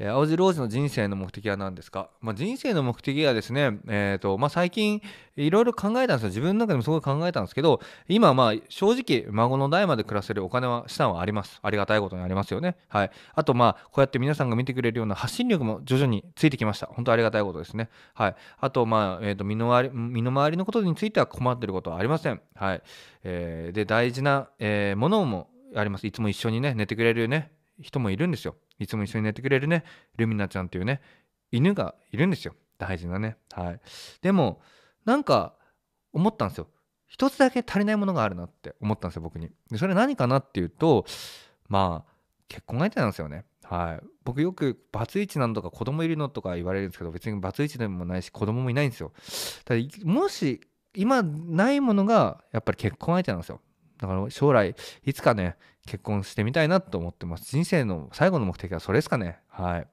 え青汁王子の人生の目的は何ですか、まあ、人生の目的はですね、えーとまあ、最近いろいろ考えたんですよ自分の中でもすごい考えたんですけど今まあ正直孫の代まで暮らせるお金は資産はありますありがたいことにありますよねはいあとまあこうやって皆さんが見てくれるような発信力も徐々についてきました本当ありがたいことですねはいあとまあ、えと、身の回り身の回りのことについては困ってることはありませんはい、えー、で大事な、えー、ものもありますいつも一緒にね寝てくれるね人もいるんですよ。いつも一緒に寝てくれるね、ルミナちゃんっていうね、犬がいるんですよ。大事なね。はい。でも、なんか思ったんですよ。一つだけ足りないものがあるなって思ったんですよ、僕に。でそれ何かなっていうと、まあ、結婚相手なんですよね。はい。僕よくバツイチなんとか子供いるのとか言われるんですけど、別にバツイチでもないし、子供もいないんですよ。ただ、もし今ないものがやっぱり結婚相手なんですよ。だから将来、いつかね、結婚してみたいなと思ってます。人生の最後の目的はそれですかね。はい。